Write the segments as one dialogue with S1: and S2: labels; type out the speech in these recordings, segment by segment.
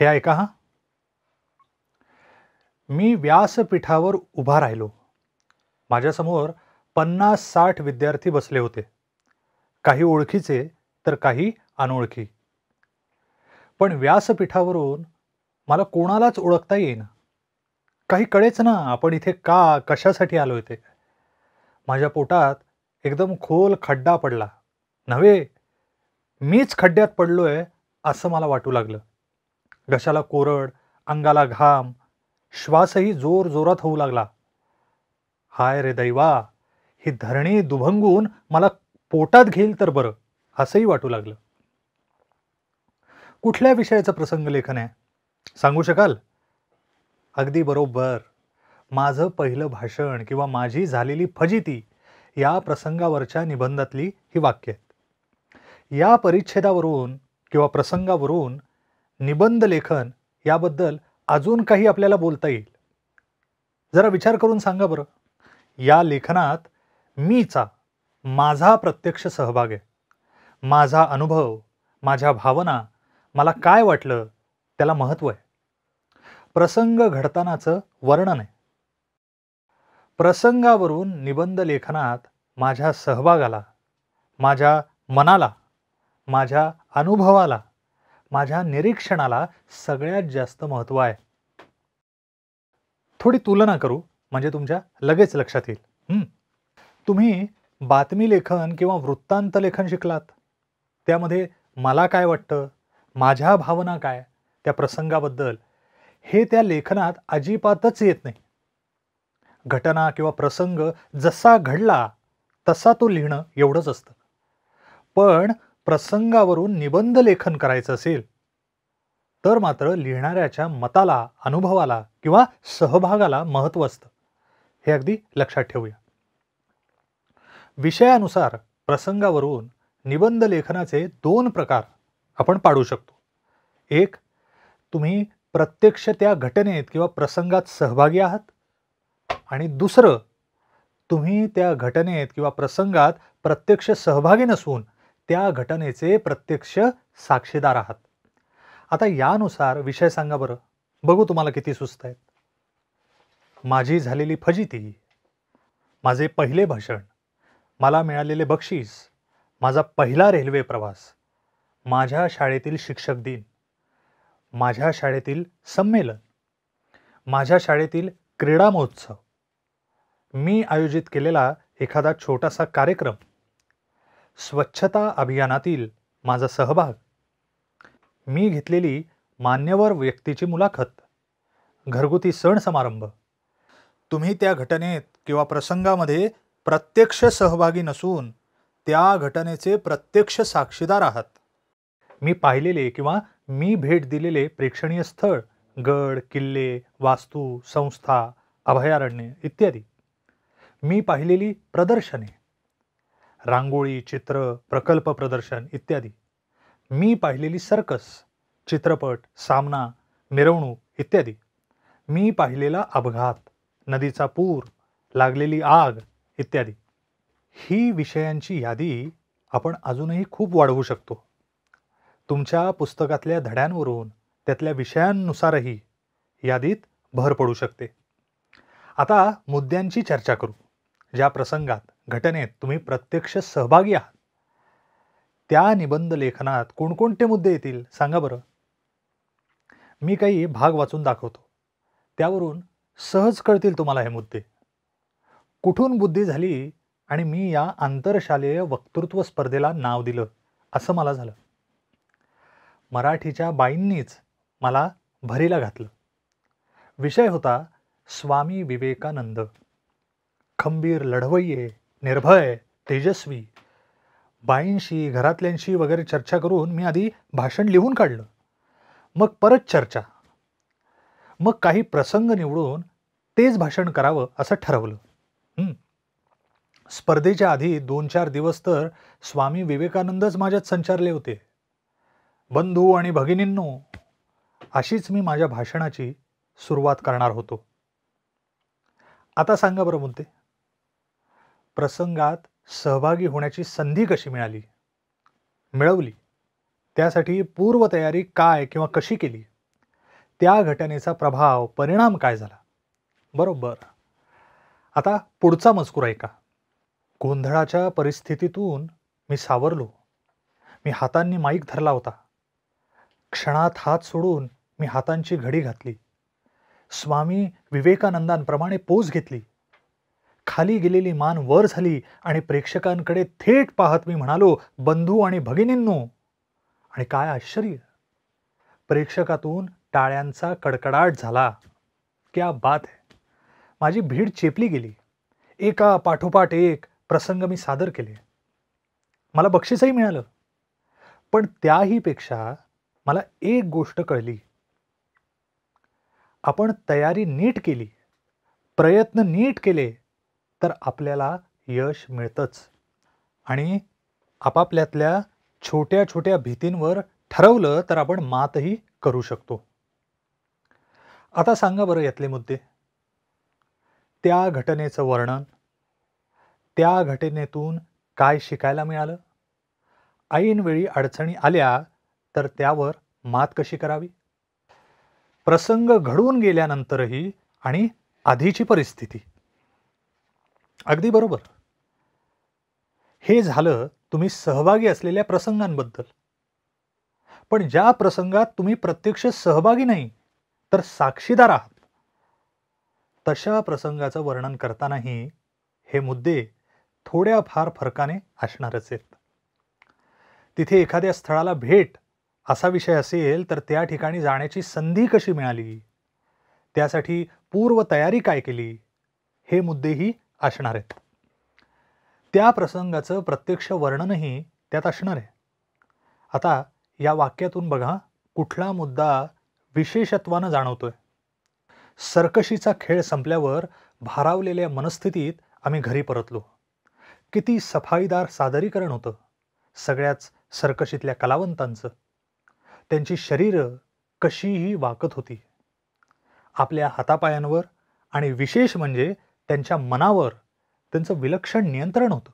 S1: हे ऐका हा मी व्यासपीठावर उभा राहिलो माझ्यासमोर पन्नास साठ विद्यार्थी बसले होते काही ओळखीचे तर काही अनोळखी पण व्यासपीठावरून मला कोणालाच ओळखता येईना काही कळेच ना आपण इथे का कशासाठी आलो होते माझ्या पोटात एकदम खोल खड्डा पडला नव्हे मीच खड्ड्यात पडलोय असं मला वाटू लागलं घशाला कोरड अंगाला घाम श्वासही जोर जोरात होऊ लागला हाय रे दैवा ही धरणी दुभंगून मला पोटात घेईल तर बरं असंही वाटू लागलं कुठल्या विषयाचं प्रसंग लेखन आहे सांगू शकाल अगदी बरोबर माझं पहिलं भाषण किंवा माझी झालेली फजिती या प्रसंगावरच्या निबंधातली ही वाक्य आहेत या परिच्छेदावरून किंवा प्रसंगावरून निबंध लेखन याबद्दल अजून काही आपल्याला बोलता येईल जरा विचार करून सांगा बरं या लेखनात मीचा माझा प्रत्यक्ष सहभाग आहे माझा अनुभव माझ्या भावना मला काय वाटलं त्याला महत्त्व आहे प्रसंग घडतानाचं वर्णन आहे प्रसंगावरून निबंध लेखनात माझ्या सहभागाला माझ्या मनाला माझ्या अनुभवाला माझ्या निरीक्षणाला सगळ्यात जास्त महत्त्व आहे थोडी तुलना करू म्हणजे तुमच्या लगेच लक्षात येईल तुम्ही बातमी लेखन किंवा वृत्तांत लेखन शिकलात त्यामध्ये मला काय वाटतं माझ्या भावना काय त्या प्रसंगाबद्दल हे त्या लेखनात अजिबातच येत नाही घटना किंवा प्रसंग जसा घडला तसा तो लिहिणं एवढंच असतं पण प्रसंगावरून निबंध लेखन करायचं असेल तर मात्र लिहिणाऱ्याच्या मताला अनुभवाला किंवा सहभागाला महत्त्व असतं हे अगदी लक्षात ठेवूया विषयानुसार प्रसंगावरून निबंध लेखनाचे दोन प्रकार आपण पाडू शकतो एक तुम्ही प्रत्यक्ष त्या घटनेत किंवा प्रसंगात सहभागी आहात आणि दुसरं तुम्ही त्या घटनेत किंवा प्रसंगात प्रत्यक्ष सहभागी नसून त्या घटनेचे प्रत्यक्ष साक्षीदार आहात आता यानुसार विषय सांगा बरं बघू तुम्हाला किती सुस्त आहेत माझी झालेली फजिती माझे पहिले भाषण मला मिळालेले बक्षीस माझा पहिला रेल्वे प्रवास माझ्या शाळेतील शिक्षक दिन माझ्या शाळेतील संमेलन माझ्या शाळेतील क्रीडा महोत्सव मी आयोजित केलेला एखादा छोटासा कार्यक्रम स्वच्छता अभियानातील माझा सहभाग मी घेतलेली मान्यवर व्यक्तीची मुलाखत घरगुती सण समारंभ तुम्ही त्या घटनेत किंवा प्रसंगामध्ये प्रत्यक्ष सहभागी नसून त्या घटनेचे प्रत्यक्ष साक्षीदार आहात मी पाहिलेले किंवा मी भेट दिलेले प्रेक्षणीय स्थळ गड किल्ले वास्तू संस्था अभयारण्य इत्यादी मी पाहिलेली प्रदर्शने रांगोळी चित्र प्रकल्प प्रदर्शन इत्यादी मी पाहिलेली सर्कस चित्रपट सामना मिरवणूक इत्यादी मी पाहिलेला अपघात नदीचा पूर लागलेली आग इत्यादी ही विषयांची यादी आपण अजूनही खूप वाढवू शकतो तुमच्या पुस्तकातल्या धड्यांवरून त्यातल्या विषयांनुसारही यादीत भर पडू शकते आता मुद्द्यांची चर्चा करू ज्या प्रसंगात घटनेत तुम्ही प्रत्यक्ष सहभागी आहात त्या निबंध लेखनात कोणकोणते मुद्दे येतील सांगा बरं मी काही भाग वाचून दाखवतो त्यावरून सहज कळतील तुम्हाला हे मुद्दे कुठून बुद्धी झाली आणि मी या आंतरशालेय वक्तृत्व स्पर्धेला नाव दिलं असं मला झालं मराठीच्या बाईंनीच मला भरीला घातलं विषय होता स्वामी विवेकानंद खंबीर लढवय्ये निर्भय तेजस्वी बाईंशी घरातल्यांशी वगैरे चर्चा करून मी आधी भाषण लिहून काढलं मग परत चर्चा मग काही प्रसंग निवडून तेच भाषण करावं असं ठरवलं स्पर्धेच्या आधी दोन चार दिवस तर स्वामी विवेकानंदच माझ्यात संचारले होते बंधू आणि भगिनींनो अशीच मी माझ्या भाषणाची सुरुवात करणार होतो आता सांगा बरं बोलते प्रसंगात सहभागी होण्याची संधी कशी मिळाली मिळवली त्यासाठी पूर्वतयारी काय किंवा कशी केली त्या घटनेचा प्रभाव परिणाम काय झाला बरोबर आता पुढचा मजकूर ऐका गोंधळाच्या परिस्थितीतून मी सावरलो मी हातांनी माईक धरला होता क्षणात हात सोडून मी हातांची घडी घातली स्वामी विवेकानंदांप्रमाणे पोज घेतली खाली गेलेली मान वर झाली आणि प्रेक्षकांकडे थेट पाहत मी म्हणालो बंधू आणि भगिनींनो आणि काय आश्चर्य प्रेक्षकातून टाळ्यांचा कडकडाट झाला क्या बात है माझी भीड चेपली गेली एका पाठोपाठ एक प्रसंग मी सादर केले मला बक्षीसही मिळालं पण त्याहीपेक्षा मला एक गोष्ट कळली आपण तयारी नीट केली प्रयत्न नीट केले तर आपल्याला यश मिळतंच आणि आपापल्यातल्या छोट्या छोट्या भीतींवर ठरवलं तर आपण मातही करू शकतो आता सांगा बरं यातले मुद्दे त्या घटनेचं वर्णन त्या घटनेतून काय शिकायला मिळालं ऐनवेळी अडचणी आल्या तर त्यावर मात कशी करावी प्रसंग घडून गेल्यानंतरही आणि आधीची परिस्थिती अगदी बरोबर हे झालं तुम्ही सहभागी असलेल्या प्रसंगांबद्दल पण ज्या प्रसंगात तुम्ही प्रत्यक्ष सहभागी नाही तर साक्षीदार आहात तशा प्रसंगाचं वर्णन करतानाही हे मुद्दे थोड्याफार फरकाने असणारच आहेत तिथे एखाद्या स्थळाला भेट असा विषय असेल तर त्या ठिकाणी जाण्याची संधी कशी मिळाली त्यासाठी पूर्वतयारी काय केली हे मुद्देही असणार आहेत त्या प्रसंगाचं प्रत्यक्ष वर्णनही त्यात असणार आहे आता या वाक्यातून बघा कुठला मुद्दा विशेषत्वानं जाणवतोय सरकशीचा खेळ संपल्यावर भारावलेल्या मनस्थितीत आम्ही घरी परतलो किती सफाईदार सादरीकरण होतं सगळ्याच सर्कशीतल्या कलावंतांचं त्यांची शरीरं कशीही वाकत होती आपल्या हातापायांवर आणि विशेष म्हणजे त्यांच्या मनावर त्यांचं विलक्षण नियंत्रण होतं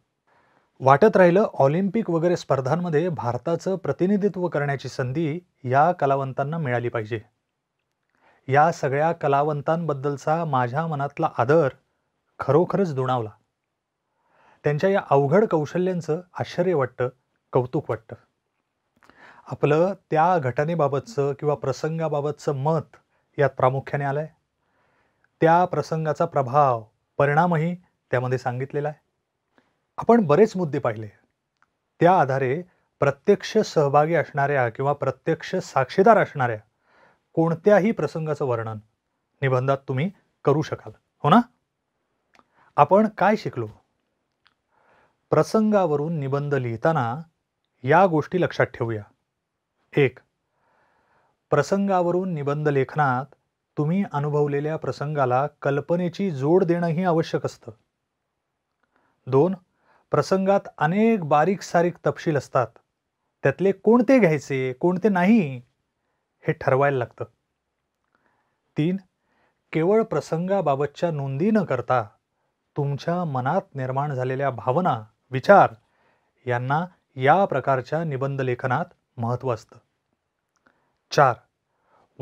S1: वाटत राहिलं ऑलिम्पिक वगैरे स्पर्धांमध्ये भारताचं प्रतिनिधित्व करण्याची संधी या कलावंतांना मिळाली पाहिजे या सगळ्या कलावंतांबद्दलचा माझ्या मनातला आदर खरोखरच दुणावला त्यांच्या या अवघड कौशल्यांचं आश्चर्य वाटतं कौतुक वाटतं आपलं त्या घटनेबाबतचं किंवा प्रसंगाबाबतचं मत यात प्रामुख्याने आलं आहे त्या प्रसंगाचा प्रभाव परिणामही त्यामध्ये सांगितलेला आहे आपण बरेच मुद्दे पाहिले त्या आधारे प्रत्यक्ष सहभागी असणाऱ्या किंवा प्रत्यक्ष साक्षीदार असणाऱ्या कोणत्याही प्रसंगाचं वर्णन निबंधात तुम्ही करू शकाल हो ना आपण काय शिकलो प्रसंगावरून निबंध लिहिताना या गोष्टी लक्षात ठेवूया एक प्रसंगावरून निबंध लेखनात तुम्ही अनुभवलेल्या प्रसंगाला कल्पनेची जोड देणंही आवश्यक असतं दोन प्रसंगात अनेक बारीक सारीक तपशील असतात त्यातले कोणते घ्यायचे कोणते नाही हे ठरवायला लागतं तीन केवळ प्रसंगाबाबतच्या नोंदी न करता तुमच्या मनात निर्माण झालेल्या भावना विचार यांना या प्रकारच्या निबंध लेखनात महत्त्व असतं चार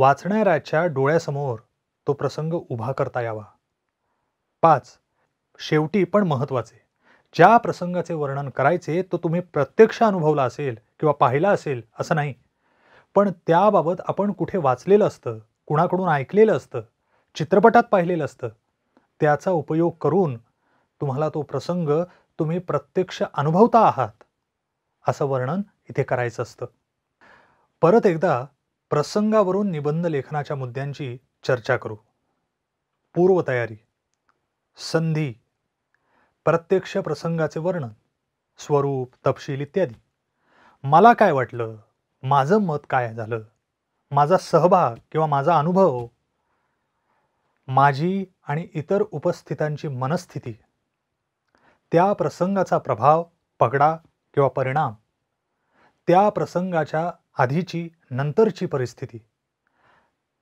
S1: वाचणाऱ्याच्या डोळ्यासमोर तो प्रसंग उभा करता यावा पाच शेवटी पण महत्त्वाचे ज्या प्रसंगाचे वर्णन करायचे तो तुम्ही प्रत्यक्ष अनुभवला असेल किंवा पाहिला असेल असं नाही पण त्याबाबत आपण कुठे वाचलेलं असतं कुणाकडून ऐकलेलं असतं चित्रपटात पाहिलेलं असतं त्याचा उपयोग करून तुम्हाला तो प्रसंग तुम्ही प्रत्यक्ष अनुभवता आहात असं वर्णन इथे करायचं असतं परत एकदा प्रसंगावरून निबंध लेखनाच्या मुद्द्यांची चर्चा करू पूर्वतयारी संधी प्रत्यक्ष प्रसंगाचे वर्णन स्वरूप तपशील इत्यादी मला काय वाटलं माझं मत काय झालं माझा सहभाग किंवा माझा अनुभव माझी आणि इतर उपस्थितांची मनस्थिती त्या प्रसंगाचा प्रभाव पगडा किंवा परिणाम त्या प्रसंगाच्या आधीची नंतरची परिस्थिती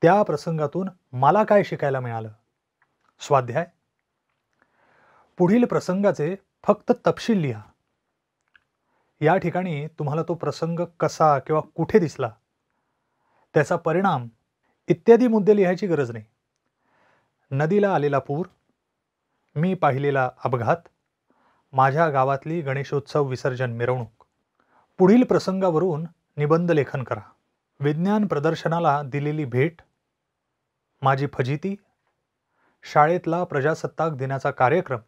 S1: त्या प्रसंगातून मला काय शिकायला मिळालं स्वाध्याय पुढील प्रसंगाचे फक्त तपशील लिहा या ठिकाणी तुम्हाला तो प्रसंग कसा किंवा कुठे दिसला त्याचा परिणाम इत्यादी मुद्दे लिहायची गरज नाही नदीला आलेला पूर मी पाहिलेला अपघात माझ्या गावातली गणेशोत्सव विसर्जन मिरवणूक पुढील प्रसंगावरून निबंध लेखन करा विज्ञान प्रदर्शनाला दिलेली भेट माझी फजिती शाळेतला प्रजासत्ताक दिनाचा कार्यक्रम